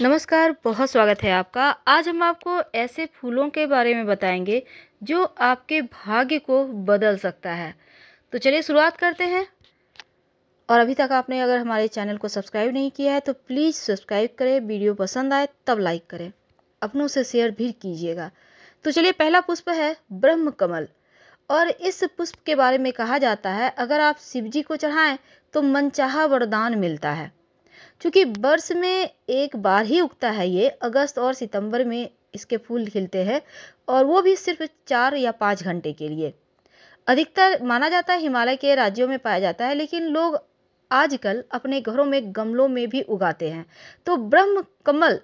नमस्कार बहुत स्वागत है आपका आज हम आपको ऐसे फूलों के बारे में बताएंगे जो आपके भाग्य को बदल सकता है तो चलिए शुरुआत करते हैं और अभी तक आपने अगर हमारे चैनल को सब्सक्राइब नहीं किया है तो प्लीज़ सब्सक्राइब करें वीडियो पसंद आए तब लाइक करें अपनों से शेयर भी कीजिएगा तो चलिए पहला पुष्प है ब्रह्म कमल और इस पुष्प के बारे में कहा जाता है अगर आप शिव जी को चढ़ाएँ तो मनचाहा वरदान मिलता है चूँकि वर्ष में एक बार ही उगता है ये अगस्त और सितंबर में इसके फूल खिलते हैं और वो भी सिर्फ चार या पाँच घंटे के लिए अधिकतर माना जाता है हिमालय के राज्यों में पाया जाता है लेकिन लोग आजकल अपने घरों में गमलों में भी उगाते हैं तो ब्रह्म कमल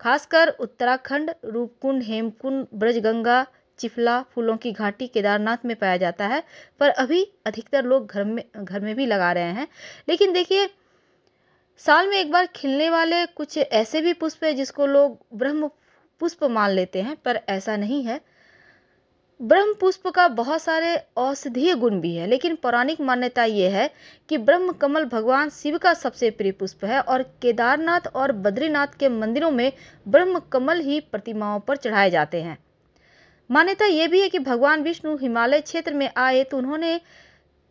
खासकर उत्तराखंड रूपकुंड हेमकुंड ब्रजगंगा चिफला फूलों की घाटी केदारनाथ में पाया जाता है पर अभी अधिकतर लोग घर में घर में भी लगा रहे हैं लेकिन देखिए साल में एक बार खिलने वाले कुछ ऐसे भी पुष्प है जिसको लोग ब्रह्म पुष्प मान लेते हैं पर ऐसा नहीं है ब्रह्म पुष्प का बहुत सारे औषधीय गुण भी है लेकिन पौराणिक मान्यता ये है कि ब्रह्म कमल भगवान शिव का सबसे प्रिय पुष्प है और केदारनाथ और बद्रीनाथ के मंदिरों में ब्रह्म कमल ही प्रतिमाओं पर चढ़ाए जाते हैं मान्यता ये भी है कि भगवान विष्णु हिमालय क्षेत्र में आए तो उन्होंने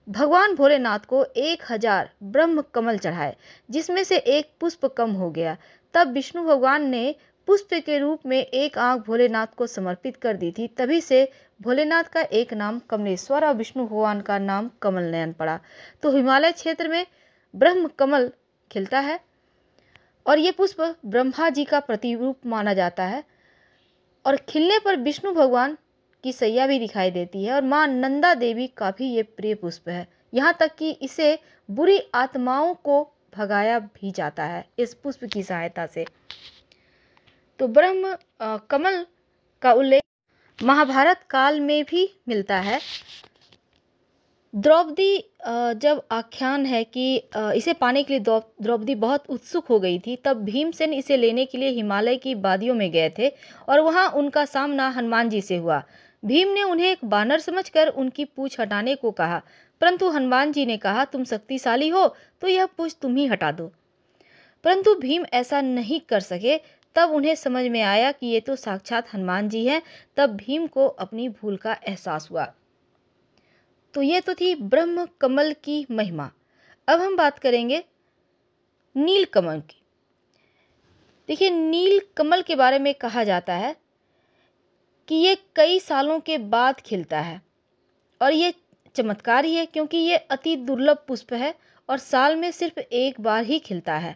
भगवान भोलेनाथ को एक हजार ब्रह्म कमल चढ़ाए जिसमें से एक पुष्प कम हो गया तब विष्णु भगवान ने पुष्प के रूप में एक आंख भोलेनाथ को समर्पित कर दी थी तभी से भोलेनाथ का एक नाम कमलेश्वर और विष्णु भगवान का नाम कमल नयन पड़ा तो हिमालय क्षेत्र में ब्रह्म कमल खिलता है और ये पुष्प ब्रह्मा जी का प्रतिरूप माना जाता है और खिलने पर विष्णु भगवान की सैया भी दिखाई देती है और माँ नंदा देवी का भी ये प्रिय पुष्प है यहाँ तक कि इसे बुरी आत्माओं को भगाया भी जाता है इस पुष्प की सहायता से तो ब्रह्म आ, कमल का उल्लेख महाभारत काल में भी मिलता है द्रौपदी जब आख्यान है कि इसे पाने के लिए द्रौपदी बहुत उत्सुक हो गई थी तब भीमसेन इसे लेने के लिए हिमालय की वादियों में गए थे और वहाँ उनका सामना हनुमान जी से हुआ भीम ने उन्हें एक बानर समझकर उनकी पूछ हटाने को कहा परंतु हनुमान जी ने कहा तुम शक्तिशाली हो तो यह पूछ तुम ही हटा दो परंतु भीम ऐसा नहीं कर सके तब उन्हें समझ में आया कि ये तो साक्षात हनुमान जी हैं तब भीम को अपनी भूल का एहसास हुआ तो ये तो थी ब्रह्म कमल की महिमा अब हम बात करेंगे नील कमल की देखिए नील कमल के बारे में कहा जाता है कि ये कई सालों के बाद खिलता है और ये चमत्कार ही है क्योंकि ये अति दुर्लभ पुष्प है और साल में सिर्फ एक बार ही खिलता है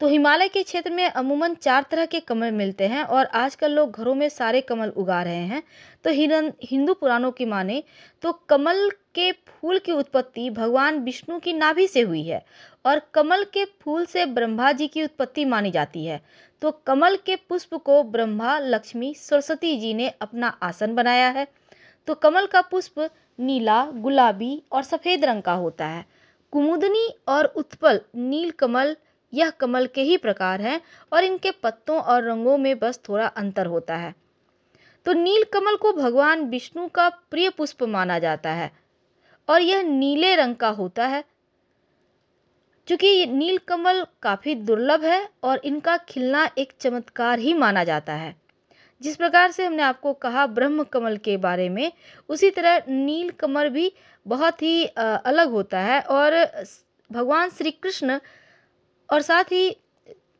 तो हिमालय के क्षेत्र में अमूमन चार तरह के कमल मिलते हैं और आजकल लोग घरों में सारे कमल उगा रहे हैं तो हिंदू पुराणों की माने तो कमल के फूल की उत्पत्ति भगवान विष्णु की नाभि से हुई है और कमल के फूल से ब्रह्मा जी की उत्पत्ति मानी जाती है तो कमल के पुष्प को ब्रह्मा लक्ष्मी सरस्वती जी ने अपना आसन बनाया है तो कमल का पुष्प नीला गुलाबी और सफ़ेद रंग का होता है कुमुदनी और उत्पल नील कमल यह कमल के ही प्रकार है और इनके पत्तों और रंगों में बस थोड़ा अंतर होता है तो नील कमल को भगवान विष्णु का प्रिय पुष्प माना जाता है और यह नीले रंग का होता है चूँकि नील कमल काफ़ी दुर्लभ है और इनका खिलना एक चमत्कार ही माना जाता है जिस प्रकार से हमने आपको कहा ब्रह्म कमल के बारे में उसी तरह नील कमल भी बहुत ही अलग होता है और भगवान श्री कृष्ण और साथ ही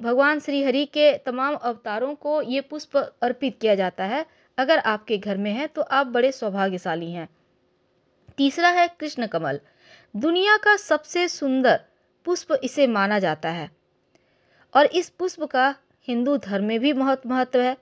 भगवान श्री हरि के तमाम अवतारों को ये पुष्प अर्पित किया जाता है अगर आपके घर में है तो आप बड़े सौभाग्यशाली हैं तीसरा है कृष्ण कमल दुनिया का सबसे सुंदर पुष्प इसे माना जाता है और इस पुष्प का हिंदू धर्म में भी बहुत महत्व है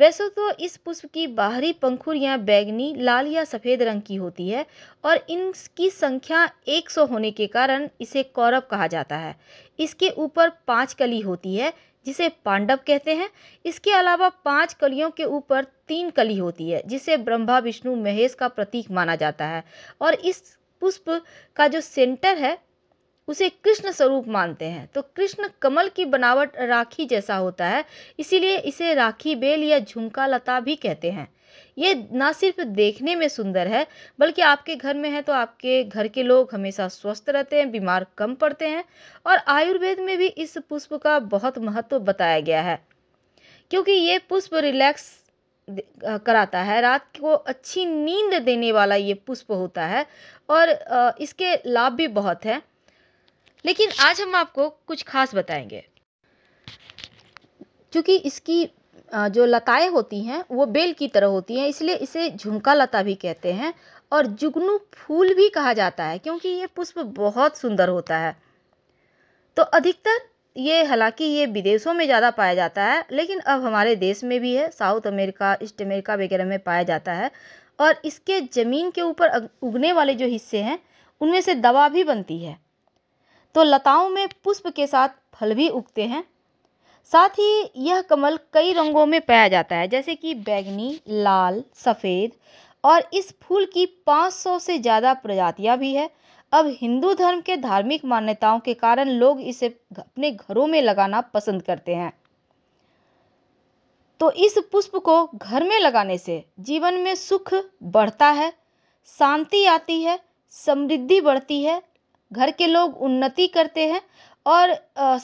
वैसे तो इस पुष्प की बाहरी पंखुड़ियाँ बैगनी लाल या सफ़ेद रंग की होती है और इनकी संख्या 100 होने के कारण इसे कौरव कहा जाता है इसके ऊपर पाँच कली होती है जिसे पांडव कहते हैं इसके अलावा पांच कलियों के ऊपर तीन कली होती है जिसे ब्रह्मा विष्णु महेश का प्रतीक माना जाता है और इस पुष्प का जो सेंटर है उसे कृष्ण स्वरूप मानते हैं तो कृष्ण कमल की बनावट राखी जैसा होता है इसीलिए इसे राखी बेल या झुमका लता भी कहते हैं ये ना सिर्फ देखने में सुंदर है बल्कि आपके घर में है तो आपके घर के लोग हमेशा स्वस्थ रहते हैं बीमार कम पड़ते हैं और आयुर्वेद में भी इस पुष्प का बहुत महत्व बताया गया है क्योंकि ये पुष्प रिलैक्स कराता है रात को अच्छी नींद देने वाला ये पुष्प होता है और इसके लाभ भी बहुत हैं लेकिन आज हम आपको कुछ खास बताएंगे क्योंकि इसकी जो लताएं होती हैं वो बेल की तरह होती हैं इसलिए इसे झुमका लता भी कहते हैं और जुगनू फूल भी कहा जाता है क्योंकि ये पुष्प बहुत सुंदर होता है तो अधिकतर ये हालांकि ये विदेशों में ज़्यादा पाया जाता है लेकिन अब हमारे देश में भी है साउथ अमेरिका ईस्ट अमेरिका वगैरह में पाया जाता है और इसके ज़मीन के ऊपर उगने वाले जो हिस्से हैं उनमें से दवा भी बनती है तो लताओं में पुष्प के साथ फल भी उगते हैं साथ ही यह कमल कई रंगों में पाया जाता है जैसे कि बैगनी लाल सफ़ेद और इस फूल की 500 से ज़्यादा प्रजातियां भी है अब हिंदू धर्म के धार्मिक मान्यताओं के कारण लोग इसे अपने घरों में लगाना पसंद करते हैं तो इस पुष्प को घर में लगाने से जीवन में सुख बढ़ता है शांति आती है समृद्धि बढ़ती है घर के लोग उन्नति करते हैं और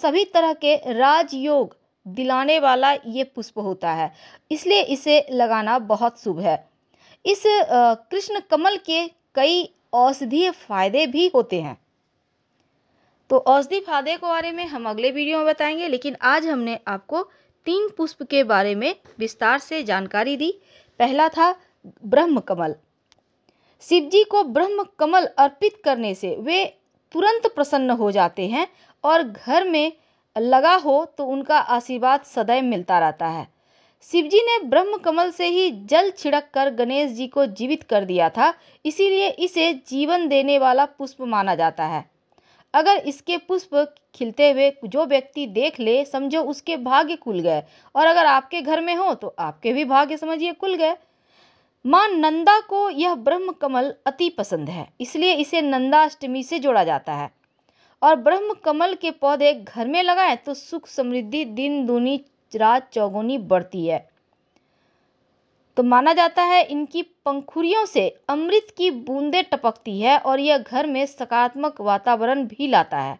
सभी तरह के राजयोग दिलाने वाला ये पुष्प होता है इसलिए इसे लगाना बहुत शुभ है इस कृष्ण कमल के कई औषधीय फायदे भी होते हैं तो औषधि फायदे के बारे में हम अगले वीडियो में बताएंगे लेकिन आज हमने आपको तीन पुष्प के बारे में विस्तार से जानकारी दी पहला था ब्रह्म कमल शिव जी को ब्रह्म कमल अर्पित करने से वे तुरंत प्रसन्न हो जाते हैं और घर में लगा हो तो उनका आशीर्वाद सदैव मिलता रहता है शिवजी ने ब्रह्म कमल से ही जल छिड़क कर गणेश जी को जीवित कर दिया था इसीलिए इसे जीवन देने वाला पुष्प माना जाता है अगर इसके पुष्प खिलते हुए जो व्यक्ति देख ले समझो उसके भाग्य खुल गए और अगर आपके घर में हो तो आपके भी भाग्य समझिए खुल गए माँ नंदा को यह ब्रह्म कमल अति पसंद है इसलिए इसे अष्टमी से जोड़ा जाता है और ब्रह्म कमल के पौधे घर में लगाएं तो सुख समृद्धि दिन दूनी रात चौगुनी बढ़ती है तो माना जाता है इनकी पंखुड़ियों से अमृत की बूंदें टपकती है और यह घर में सकारात्मक वातावरण भी लाता है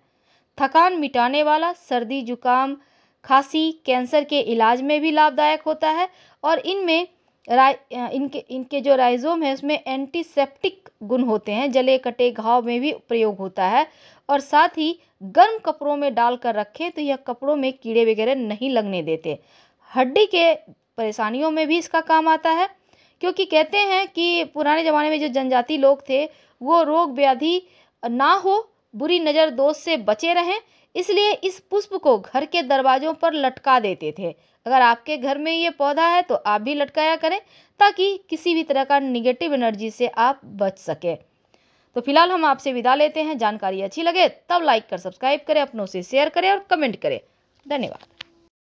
थकान मिटाने वाला सर्दी जुकाम खांसी कैंसर के इलाज में भी लाभदायक होता है और इनमें इनके इनके जो राइजोम है उसमें एंटीसेप्टिक गुण होते हैं जले कटे घाव में भी प्रयोग होता है और साथ ही गर्म कपड़ों में डाल कर रखें तो यह कपड़ों में कीड़े वगैरह नहीं लगने देते हड्डी के परेशानियों में भी इसका काम आता है क्योंकि कहते हैं कि पुराने ज़माने में जो जनजाति लोग थे वो रोग व्याधि ना हो बुरी नज़र दोष से बचे रहें इसलिए इस पुष्प को घर के दरवाजों पर लटका देते थे अगर आपके घर में ये पौधा है तो आप भी लटकाया करें ताकि किसी भी तरह का निगेटिव एनर्जी से आप बच सकें तो फिलहाल हम आपसे विदा लेते हैं जानकारी अच्छी लगे तब लाइक कर सब्सक्राइब करें अपनों से शेयर करें और कमेंट करें धन्यवाद